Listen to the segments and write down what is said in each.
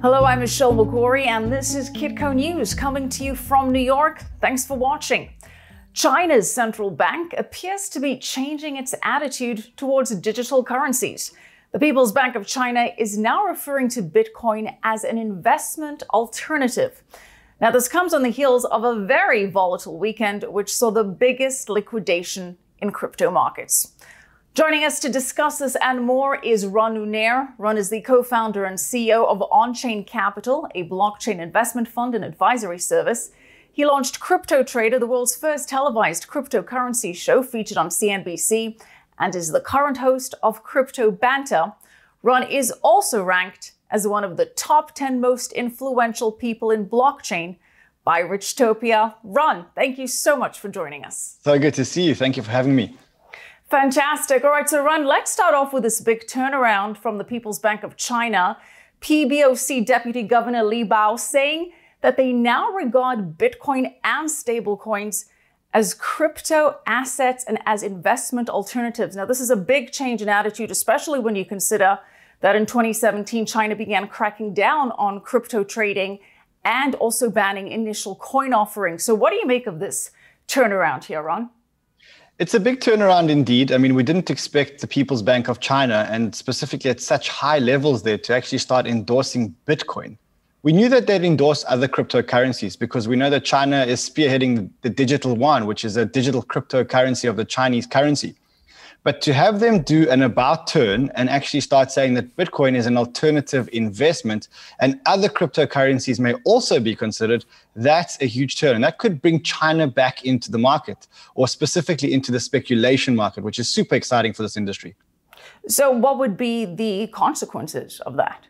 Hello, I'm Michelle McCory, and this is Kitco News coming to you from New York. Thanks for watching. China's central bank appears to be changing its attitude towards digital currencies. The People's Bank of China is now referring to Bitcoin as an investment alternative. Now, this comes on the heels of a very volatile weekend, which saw the biggest liquidation in crypto markets. Joining us to discuss this and more is Ron Unair. Ron is the co founder and CEO of OnChain Capital, a blockchain investment fund and advisory service. He launched Crypto Trader, the world's first televised cryptocurrency show featured on CNBC, and is the current host of Crypto Banter. Ron is also ranked as one of the top 10 most influential people in blockchain by Richtopia. Ron, thank you so much for joining us. So good to see you. Thank you for having me. Fantastic. All right, so Ron, let's start off with this big turnaround from the People's Bank of China. PBOC Deputy Governor Li Bao saying that they now regard Bitcoin and stablecoins as crypto assets and as investment alternatives. Now, this is a big change in attitude, especially when you consider that in 2017, China began cracking down on crypto trading and also banning initial coin offerings. So, what do you make of this turnaround here, Ron? It's a big turnaround indeed. I mean, we didn't expect the People's Bank of China, and specifically at such high levels there, to actually start endorsing Bitcoin. We knew that they'd endorse other cryptocurrencies because we know that China is spearheading the digital yuan, which is a digital cryptocurrency of the Chinese currency. But to have them do an about turn and actually start saying that Bitcoin is an alternative investment and other cryptocurrencies may also be considered, that's a huge turn. And that could bring China back into the market or specifically into the speculation market, which is super exciting for this industry. So, what would be the consequences of that?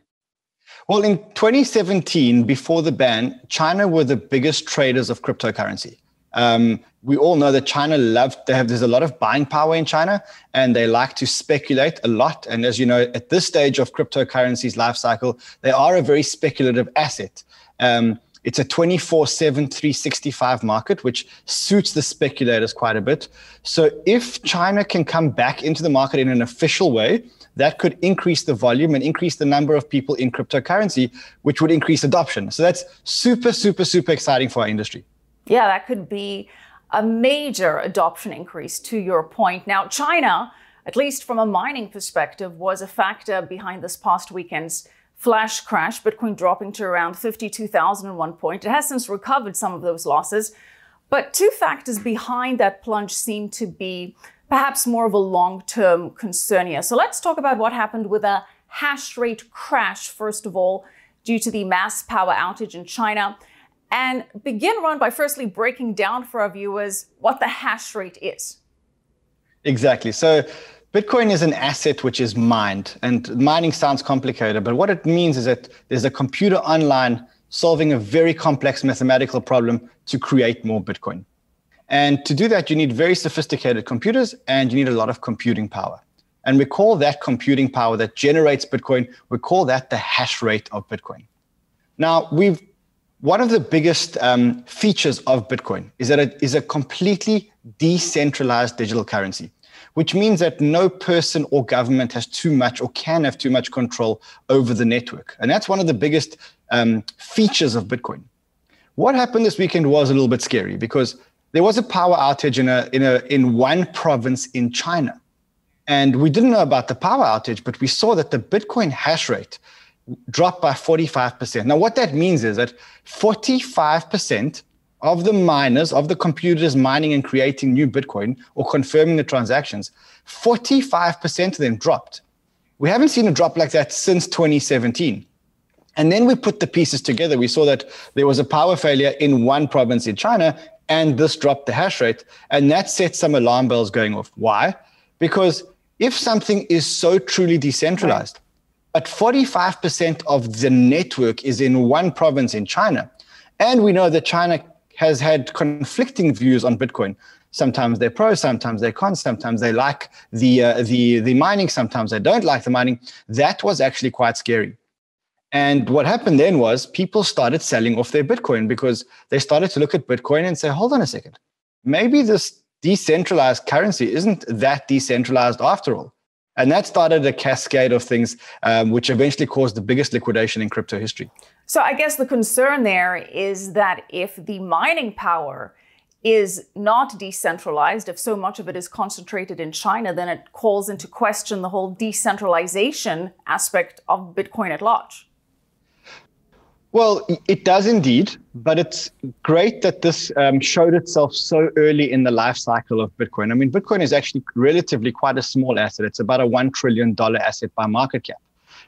Well, in 2017, before the ban, China were the biggest traders of cryptocurrency. Um, we all know that China love they have there's a lot of buying power in China and they like to speculate a lot. And as you know, at this stage of cryptocurrency's life cycle, they are a very speculative asset. Um, it's a 24 7, 365 market, which suits the speculators quite a bit. So, if China can come back into the market in an official way, that could increase the volume and increase the number of people in cryptocurrency, which would increase adoption. So, that's super, super, super exciting for our industry. Yeah, that could be a major adoption increase to your point. Now, China, at least from a mining perspective, was a factor behind this past weekend's flash crash, Bitcoin dropping to around 52,000 at one point. It has since recovered some of those losses. But two factors behind that plunge seem to be perhaps more of a long term concern here. So let's talk about what happened with a hash rate crash, first of all, due to the mass power outage in China and begin, Ron, by firstly breaking down for our viewers what the hash rate is. Exactly. So Bitcoin is an asset which is mined, and mining sounds complicated, but what it means is that there's a computer online solving a very complex mathematical problem to create more Bitcoin. And to do that, you need very sophisticated computers and you need a lot of computing power. And we call that computing power that generates Bitcoin, we call that the hash rate of Bitcoin. Now, we've one of the biggest um, features of Bitcoin is that it is a completely decentralized digital currency, which means that no person or government has too much or can have too much control over the network. And that's one of the biggest um, features of Bitcoin. What happened this weekend was a little bit scary because there was a power outage in, a, in, a, in one province in China. And we didn't know about the power outage, but we saw that the Bitcoin hash rate dropped by 45%. Now, what that means is that 45% of the miners, of the computers mining and creating new Bitcoin or confirming the transactions, 45% of them dropped. We haven't seen a drop like that since 2017. And then we put the pieces together. We saw that there was a power failure in one province in China, and this dropped the hash rate. And that set some alarm bells going off. Why? Because if something is so truly decentralized, but 45% of the network is in one province in China. And we know that China has had conflicting views on Bitcoin. Sometimes they're pro, sometimes they're con, sometimes they like the, uh, the, the mining, sometimes they don't like the mining. That was actually quite scary. And what happened then was people started selling off their Bitcoin because they started to look at Bitcoin and say, hold on a second, maybe this decentralized currency isn't that decentralized after all. And that started a cascade of things, um, which eventually caused the biggest liquidation in crypto history. So I guess the concern there is that if the mining power is not decentralized, if so much of it is concentrated in China, then it calls into question the whole decentralization aspect of Bitcoin at large. Well, it does indeed, but it's great that this um, showed itself so early in the life cycle of Bitcoin. I mean, Bitcoin is actually relatively quite a small asset. It's about a $1 trillion asset by market cap.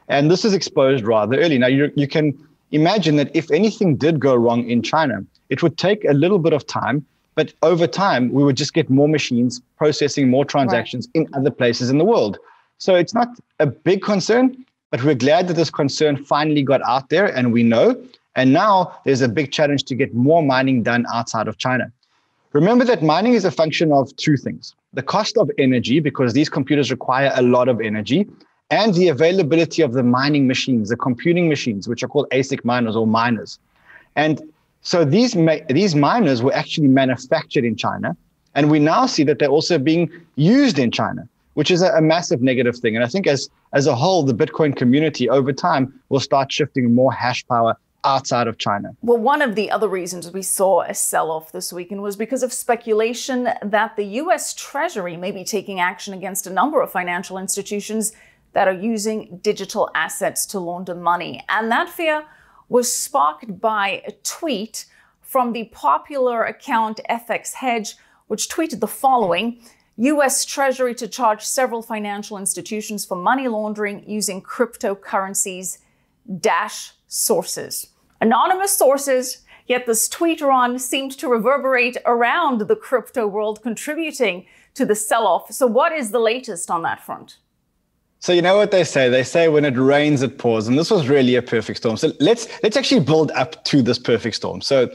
And this is exposed rather early. Now, you, you can imagine that if anything did go wrong in China, it would take a little bit of time. But over time, we would just get more machines processing more transactions right. in other places in the world. So it's not a big concern, but we're glad that this concern finally got out there and we know. And now there's a big challenge to get more mining done outside of China. Remember that mining is a function of two things the cost of energy, because these computers require a lot of energy, and the availability of the mining machines, the computing machines, which are called ASIC miners or miners. And so these, these miners were actually manufactured in China. And we now see that they're also being used in China which is a, a massive negative thing. And I think as as a whole, the Bitcoin community over time will start shifting more hash power outside of China. Well, one of the other reasons we saw a sell off this weekend was because of speculation that the US Treasury may be taking action against a number of financial institutions that are using digital assets to launder money. And that fear was sparked by a tweet from the popular account FX Hedge, which tweeted the following. US Treasury to charge several financial institutions for money laundering using cryptocurrencies dash sources. Anonymous sources, yet this tweet run seemed to reverberate around the crypto world, contributing to the sell off. So, what is the latest on that front? So you know what they say? They say when it rains, it pours, and this was really a perfect storm. So let's let's actually build up to this perfect storm. So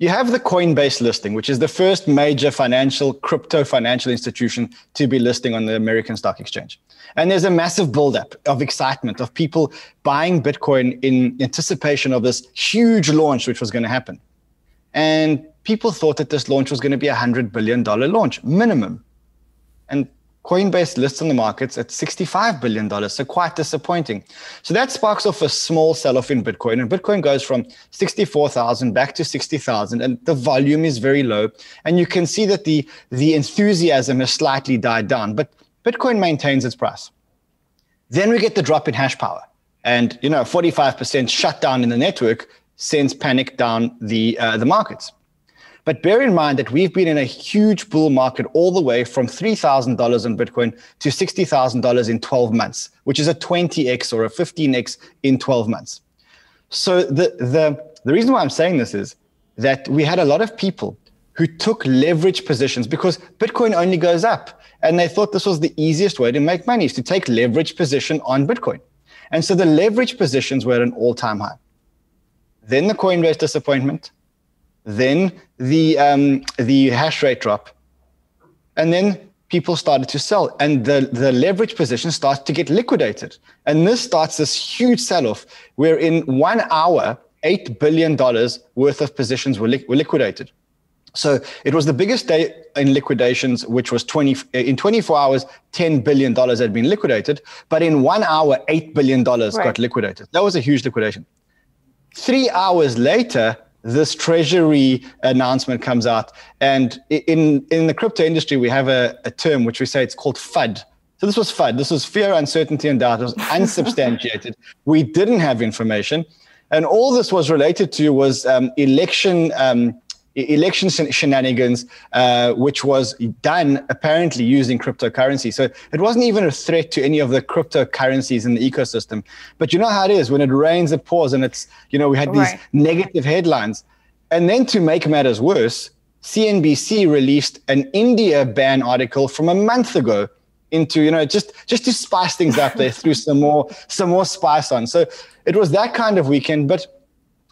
you have the Coinbase listing, which is the first major financial, crypto financial institution to be listing on the American Stock Exchange. And there's a massive buildup of excitement of people buying Bitcoin in anticipation of this huge launch, which was going to happen. And people thought that this launch was going to be a $100 billion launch minimum. And Coinbase lists on the markets at $65 billion, so quite disappointing. So that sparks off a small sell off in Bitcoin, and Bitcoin goes from 64,000 back to 60,000, and the volume is very low. And you can see that the, the enthusiasm has slightly died down, but Bitcoin maintains its price. Then we get the drop in hash power. And you know, 45% shutdown in the network sends panic down the uh, the markets. But bear in mind that we've been in a huge bull market all the way from $3,000 in Bitcoin to $60,000 in 12 months, which is a 20x or a 15x in 12 months. So the, the, the reason why I'm saying this is that we had a lot of people who took leverage positions because Bitcoin only goes up. And they thought this was the easiest way to make money is to take leverage position on Bitcoin. And so the leverage positions were at an all time high. Then the Coinbase disappointment, then the, um, the hash rate drop. And then people started to sell and the, the leverage position starts to get liquidated. And this starts this huge sell off where in one hour, $8 billion worth of positions were, li- were liquidated. So it was the biggest day in liquidations, which was 20 in 24 hours, $10 billion had been liquidated. But in one hour, $8 billion right. got liquidated. That was a huge liquidation. Three hours later, this treasury announcement comes out. And in, in the crypto industry, we have a, a term which we say it's called FUD. So this was FUD. This was fear, uncertainty, and doubt. It was unsubstantiated. we didn't have information. And all this was related to was um, election um, election shenanigans, uh, which was done apparently using cryptocurrency. So it wasn't even a threat to any of the cryptocurrencies in the ecosystem. But you know how it is when it rains, it pours, and it's, you know, we had these right. negative headlines. And then to make matters worse, CNBC released an India ban article from a month ago into you know just just to spice things up they threw some more some more spice on so it was that kind of weekend but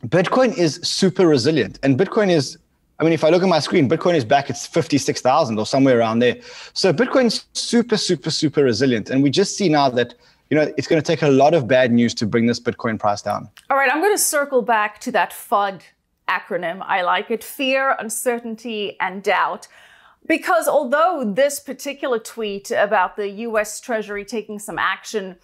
bitcoin is super resilient and bitcoin is I mean, if I look at my screen, Bitcoin is back, it's 56,000 or somewhere around there. So Bitcoin's super, super, super resilient. And we just see now that you know, it's going to take a lot of bad news to bring this Bitcoin price down. All right, I'm going to circle back to that FUD acronym. I like it fear, uncertainty, and doubt. Because although this particular tweet about the US Treasury taking some action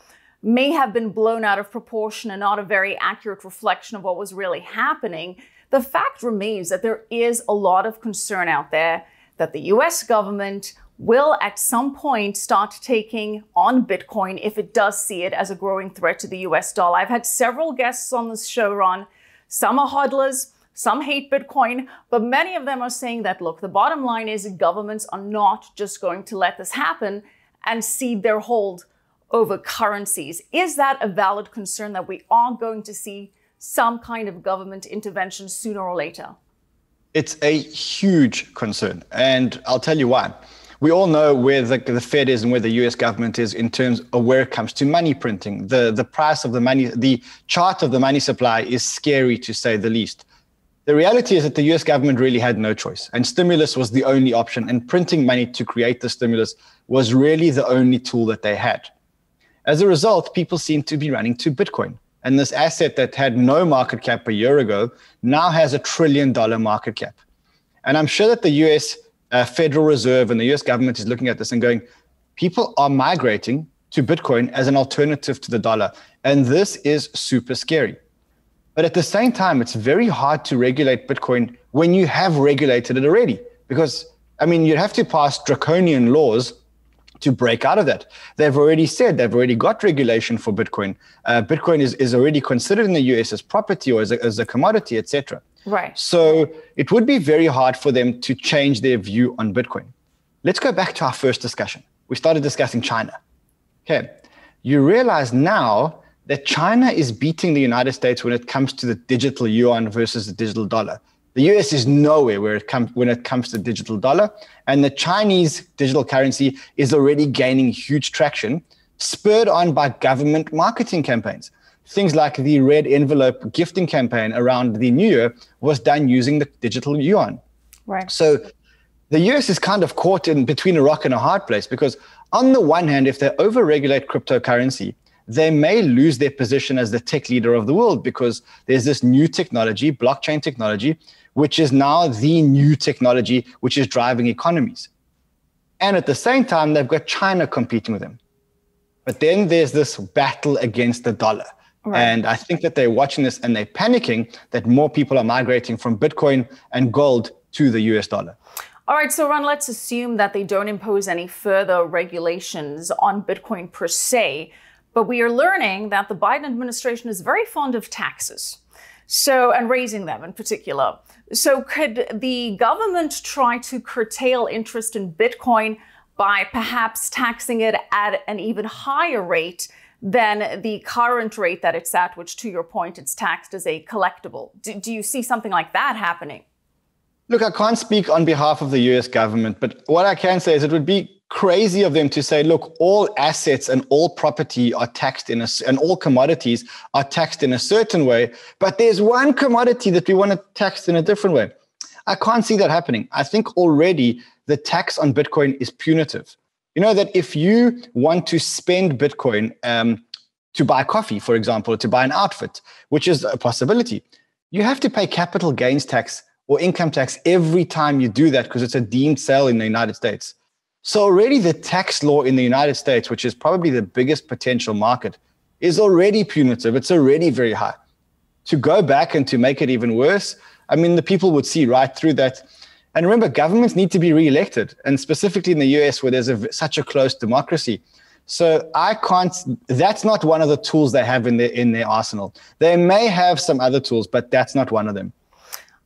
may have been blown out of proportion and not a very accurate reflection of what was really happening, the fact remains that there is a lot of concern out there that the US government will at some point start taking on Bitcoin if it does see it as a growing threat to the US dollar. I've had several guests on this show, Ron. Some are hodlers, some hate Bitcoin, but many of them are saying that look, the bottom line is governments are not just going to let this happen and cede their hold over currencies. Is that a valid concern that we are going to see some kind of government intervention sooner or later? It's a huge concern. And I'll tell you why. We all know where the, the Fed is and where the US government is in terms of where it comes to money printing. The, the price of the money, the chart of the money supply is scary to say the least. The reality is that the US government really had no choice, and stimulus was the only option, and printing money to create the stimulus was really the only tool that they had. As a result, people seem to be running to Bitcoin. And this asset that had no market cap a year ago now has a trillion dollar market cap. And I'm sure that the US uh, Federal Reserve and the US government is looking at this and going, people are migrating to Bitcoin as an alternative to the dollar. And this is super scary. But at the same time, it's very hard to regulate Bitcoin when you have regulated it already. Because, I mean, you'd have to pass draconian laws to break out of that. They've already said they've already got regulation for Bitcoin. Uh, Bitcoin is, is already considered in the US as property or as a, as a commodity, etc. Right. So it would be very hard for them to change their view on Bitcoin. Let's go back to our first discussion. We started discussing China. Okay. You realize now that China is beating the United States when it comes to the digital yuan versus the digital dollar. The US is nowhere where it comes when it comes to digital dollar, and the Chinese digital currency is already gaining huge traction, spurred on by government marketing campaigns. Things like the red envelope gifting campaign around the new year was done using the digital yuan. Right. So the US is kind of caught in between a rock and a hard place because on the one hand, if they overregulate cryptocurrency, they may lose their position as the tech leader of the world because there's this new technology, blockchain technology, which is now the new technology which is driving economies. And at the same time, they've got China competing with them. But then there's this battle against the dollar. Right. And I think that they're watching this and they're panicking that more people are migrating from Bitcoin and gold to the US dollar. All right, so Ron, let's assume that they don't impose any further regulations on Bitcoin per se, but we are learning that the Biden administration is very fond of taxes. So, and raising them in particular. So, could the government try to curtail interest in Bitcoin by perhaps taxing it at an even higher rate than the current rate that it's at, which, to your point, it's taxed as a collectible? Do, do you see something like that happening? Look, I can't speak on behalf of the US government, but what I can say is it would be crazy of them to say, look, all assets and all property are taxed in a, and all commodities are taxed in a certain way, but there's one commodity that we want to tax in a different way. I can't see that happening. I think already the tax on Bitcoin is punitive. You know that if you want to spend Bitcoin um, to buy coffee, for example, to buy an outfit, which is a possibility, you have to pay capital gains tax or income tax every time you do that because it's a deemed sale in the United States. So already the tax law in the United States, which is probably the biggest potential market, is already punitive. It's already very high. To go back and to make it even worse, I mean, the people would see right through that. And remember, governments need to be re-elected, and specifically in the US, where there's a, such a close democracy. So I can't. That's not one of the tools they have in their in their arsenal. They may have some other tools, but that's not one of them.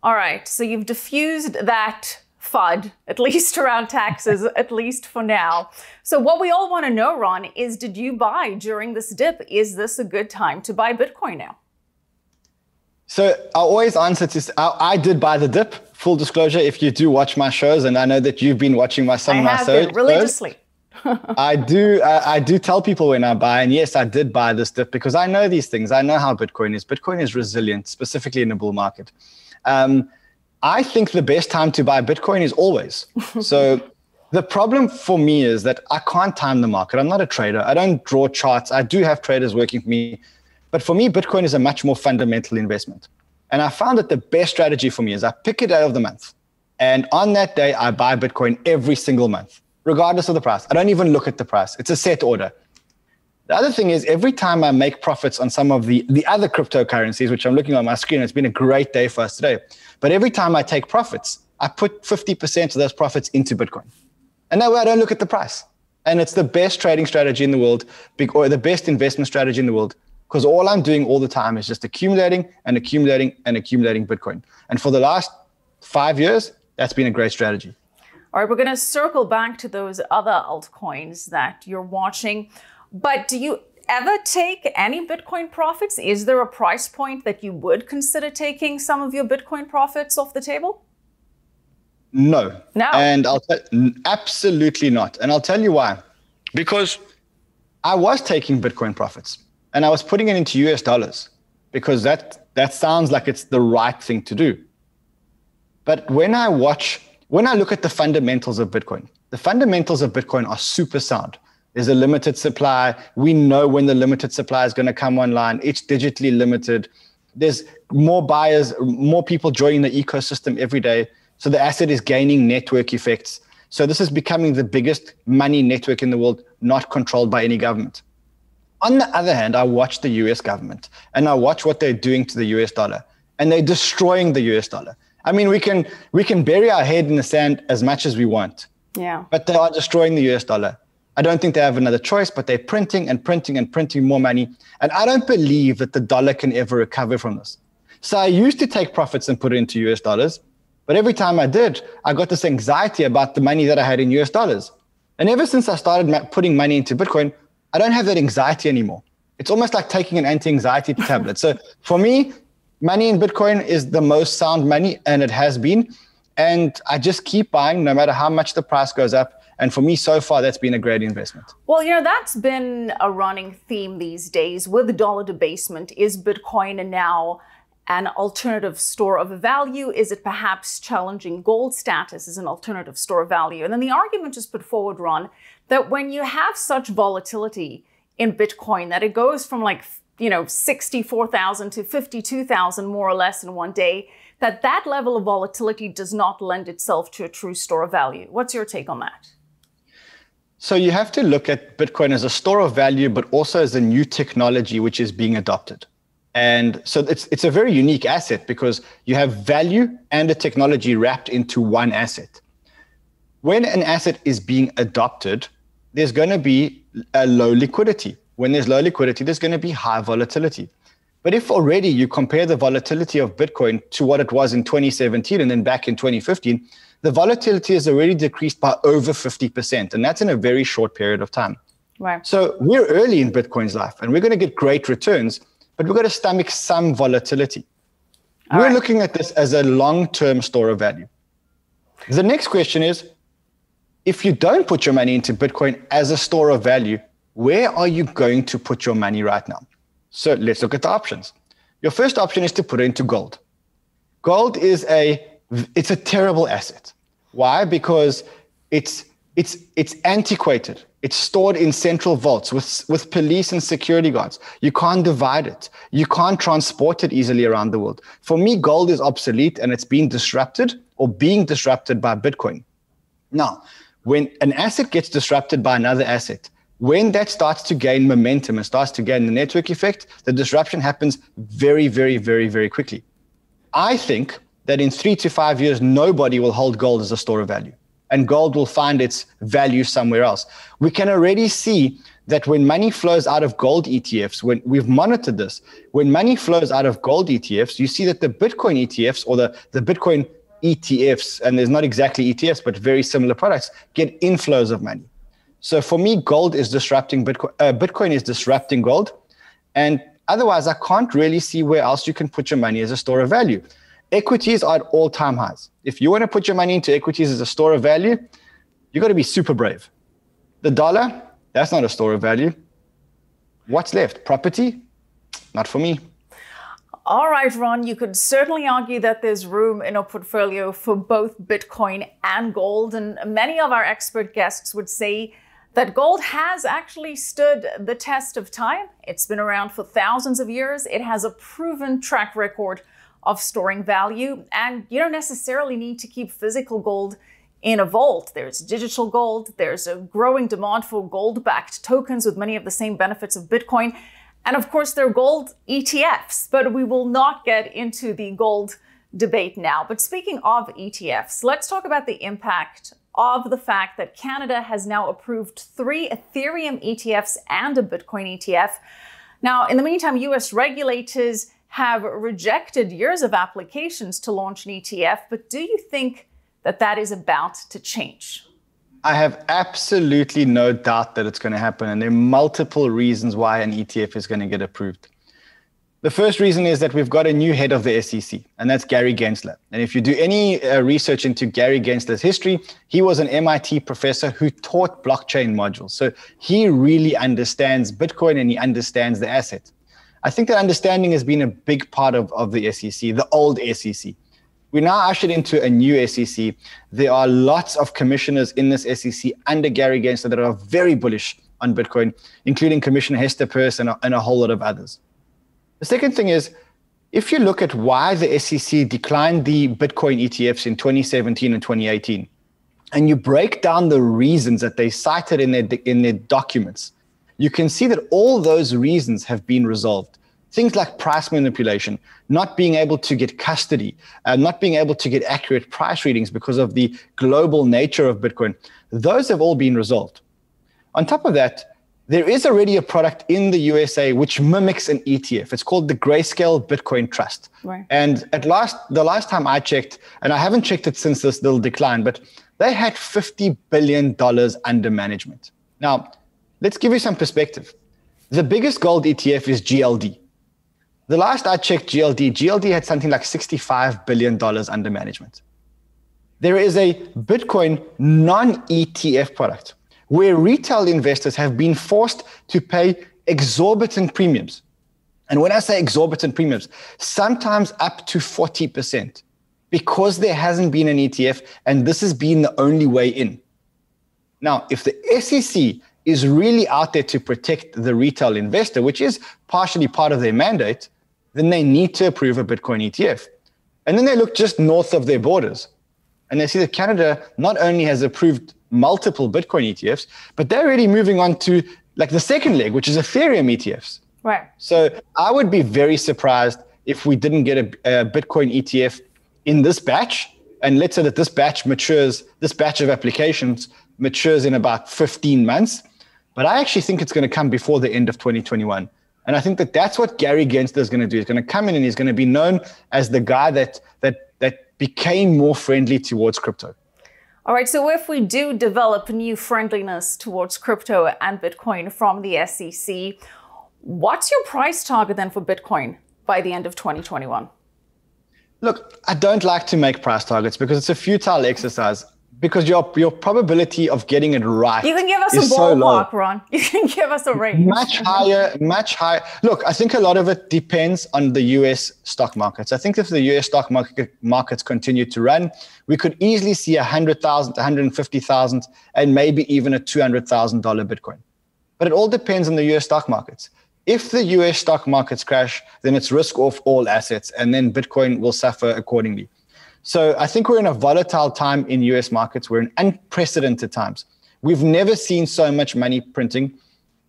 All right. So you've diffused that FUD, at least around taxes, at least for now. So, what we all want to know, Ron, is did you buy during this dip? Is this a good time to buy Bitcoin now? So, I always answer to I, I did buy the dip. Full disclosure, if you do watch my shows, and I know that you've been watching my some I of my shows religiously. I do. I, I, do tell people when I buy, and yes, I did buy this dip because I know these things. I know how Bitcoin is. Bitcoin is resilient, specifically in a bull market. Um, I think the best time to buy Bitcoin is always. so the problem for me is that I can't time the market. I'm not a trader. I don't draw charts. I do have traders working for me. But for me, Bitcoin is a much more fundamental investment. And I found that the best strategy for me is I pick a day of the month. And on that day, I buy Bitcoin every single month, regardless of the price. I don't even look at the price. It's a set order. The other thing is every time I make profits on some of the, the other cryptocurrencies, which I'm looking on my screen, it's been a great day for us today. But every time I take profits, I put 50% of those profits into Bitcoin. And that way I don't look at the price. And it's the best trading strategy in the world, or the best investment strategy in the world, because all I'm doing all the time is just accumulating and accumulating and accumulating Bitcoin. And for the last five years, that's been a great strategy. All right, we're going to circle back to those other altcoins that you're watching. But do you ever take any Bitcoin profits? Is there a price point that you would consider taking some of your Bitcoin profits off the table? No. No. And I'll absolutely not. And I'll tell you why. Because I was taking Bitcoin profits and I was putting it into US dollars because that that sounds like it's the right thing to do. But when I watch, when I look at the fundamentals of Bitcoin, the fundamentals of Bitcoin are super sound. There's a limited supply. We know when the limited supply is going to come online. It's digitally limited. There's more buyers, more people joining the ecosystem every day. So the asset is gaining network effects. So this is becoming the biggest money network in the world, not controlled by any government. On the other hand, I watch the US government and I watch what they're doing to the US dollar and they're destroying the US dollar. I mean, we can we can bury our head in the sand as much as we want. Yeah. But they are destroying the US dollar. I don't think they have another choice, but they're printing and printing and printing more money. And I don't believe that the dollar can ever recover from this. So I used to take profits and put it into US dollars. But every time I did, I got this anxiety about the money that I had in US dollars. And ever since I started putting money into Bitcoin, I don't have that anxiety anymore. It's almost like taking an anti anxiety tablet. So for me, money in Bitcoin is the most sound money, and it has been. And I just keep buying no matter how much the price goes up and for me, so far, that's been a great investment. Well, you know, that's been a running theme these days with dollar debasement. Is Bitcoin now an alternative store of value? Is it perhaps challenging gold status as an alternative store of value? And then the argument is put forward, Ron, that when you have such volatility in Bitcoin, that it goes from like, you know, 64,000 to 52,000 more or less in one day, that that level of volatility does not lend itself to a true store of value. What's your take on that? So you have to look at Bitcoin as a store of value, but also as a new technology which is being adopted. And so it's it's a very unique asset because you have value and a technology wrapped into one asset. When an asset is being adopted, there's going to be a low liquidity. When there's low liquidity, there's going to be high volatility. But if already you compare the volatility of Bitcoin to what it was in 2017 and then back in 2015, the volatility has already decreased by over 50%, and that's in a very short period of time. Right. So we're early in Bitcoin's life, and we're going to get great returns, but we've got to stomach some volatility. All we're right. looking at this as a long term store of value. The next question is if you don't put your money into Bitcoin as a store of value, where are you going to put your money right now? So let's look at the options. Your first option is to put it into gold. Gold is a it's a terrible asset. Why? Because it's it's it's antiquated. It's stored in central vaults with with police and security guards. You can't divide it. You can't transport it easily around the world. For me, gold is obsolete and it's being disrupted or being disrupted by Bitcoin. Now, when an asset gets disrupted by another asset, when that starts to gain momentum and starts to gain the network effect, the disruption happens very, very, very, very quickly. I think that in three to five years, nobody will hold gold as a store of value and gold will find its value somewhere else. We can already see that when money flows out of gold ETFs, when we've monitored this, when money flows out of gold ETFs, you see that the Bitcoin ETFs or the, the Bitcoin ETFs, and there's not exactly ETFs, but very similar products, get inflows of money. So for me, gold is disrupting Bitcoin, uh, Bitcoin is disrupting gold. And otherwise, I can't really see where else you can put your money as a store of value equities are at all time highs. If you want to put your money into equities as a store of value, you have got to be super brave. The dollar, that's not a store of value. What's left? Property? Not for me. All right, Ron, you could certainly argue that there's room in a portfolio for both Bitcoin and gold. And many of our expert guests would say that gold has actually stood the test of time. It's been around for thousands of years, it has a proven track record of storing value. And you don't necessarily need to keep physical gold in a vault. There's digital gold, there's a growing demand for gold backed tokens with many of the same benefits of Bitcoin. And of course, there are gold ETFs, but we will not get into the gold debate now. But speaking of ETFs, let's talk about the impact of the fact that Canada has now approved three Ethereum ETFs and a Bitcoin ETF. Now, in the meantime, US regulators have rejected years of applications to launch an ETF, but do you think that that is about to change? I have absolutely no doubt that it's going to happen. And there are multiple reasons why an ETF is going to get approved. The first reason is that we've got a new head of the SEC, and that's Gary Gensler. And if you do any uh, research into Gary Gensler's history, he was an MIT professor who taught blockchain modules. So he really understands Bitcoin and he understands the asset. I think that understanding has been a big part of, of the SEC, the old SEC. We're now ushered into a new SEC. There are lots of commissioners in this SEC under Gary Gensler that are very bullish on Bitcoin, including Commissioner Hester Peirce and a, and a whole lot of others. The second thing is, if you look at why the SEC declined the Bitcoin ETFs in 2017 and 2018, and you break down the reasons that they cited in their, in their documents, you can see that all those reasons have been resolved. Things like price manipulation, not being able to get custody, uh, not being able to get accurate price readings because of the global nature of Bitcoin, those have all been resolved. On top of that, there is already a product in the USA which mimics an ETF. It's called the Grayscale Bitcoin Trust. Right. And at last, the last time I checked, and I haven't checked it since this little decline, but they had $50 billion under management. Now, Let's give you some perspective. The biggest gold ETF is GLD. The last I checked GLD, GLD had something like $65 billion under management. There is a Bitcoin non ETF product where retail investors have been forced to pay exorbitant premiums. And when I say exorbitant premiums, sometimes up to 40%, because there hasn't been an ETF and this has been the only way in. Now, if the SEC is really out there to protect the retail investor, which is partially part of their mandate, then they need to approve a Bitcoin ETF. And then they look just north of their borders and they see that Canada not only has approved multiple Bitcoin ETFs, but they're already moving on to like the second leg, which is Ethereum ETFs. Right. So I would be very surprised if we didn't get a, a Bitcoin ETF in this batch. And let's say that this batch matures, this batch of applications matures in about 15 months but I actually think it's going to come before the end of 2021. And I think that that's what Gary Gensler is going to do. He's going to come in and he's going to be known as the guy that that that became more friendly towards crypto. All right, so if we do develop new friendliness towards crypto and Bitcoin from the SEC, what's your price target then for Bitcoin by the end of 2021? Look, I don't like to make price targets because it's a futile exercise because your your probability of getting it right. You can give us a ballpark, so Ron. You can give us a range. Much higher, much higher. Look, I think a lot of it depends on the U.S. stock markets. I think if the U.S. stock market markets continue to run, we could easily see a hundred thousand, one hundred fifty thousand, and maybe even a two hundred thousand dollar Bitcoin. But it all depends on the U.S. stock markets. If the U.S. stock markets crash, then it's risk off all assets, and then Bitcoin will suffer accordingly. So I think we're in a volatile time in US markets. We're in unprecedented times. We've never seen so much money printing,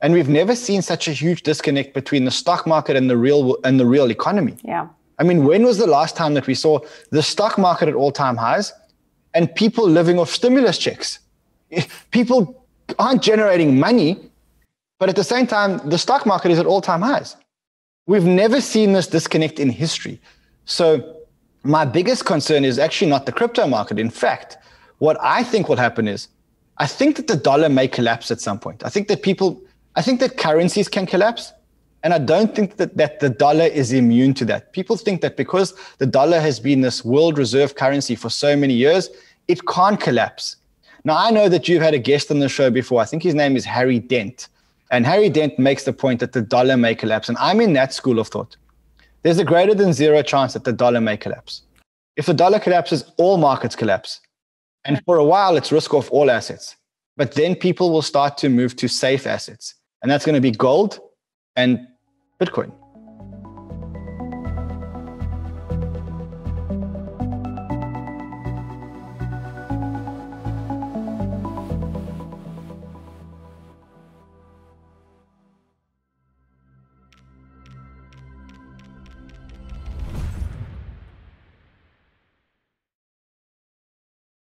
and we've never seen such a huge disconnect between the stock market and the real and the real economy. Yeah. I mean, when was the last time that we saw the stock market at all-time highs and people living off stimulus checks? People aren't generating money, but at the same time, the stock market is at all-time highs. We've never seen this disconnect in history. So my biggest concern is actually not the crypto market. In fact, what I think will happen is I think that the dollar may collapse at some point. I think that people, I think that currencies can collapse. And I don't think that, that the dollar is immune to that. People think that because the dollar has been this world reserve currency for so many years, it can't collapse. Now, I know that you've had a guest on the show before. I think his name is Harry Dent. And Harry Dent makes the point that the dollar may collapse. And I'm in that school of thought there's a greater than zero chance that the dollar may collapse. If the dollar collapses, all markets collapse. And for a while, it's risk off all assets. But then people will start to move to safe assets. And that's going to be gold and Bitcoin.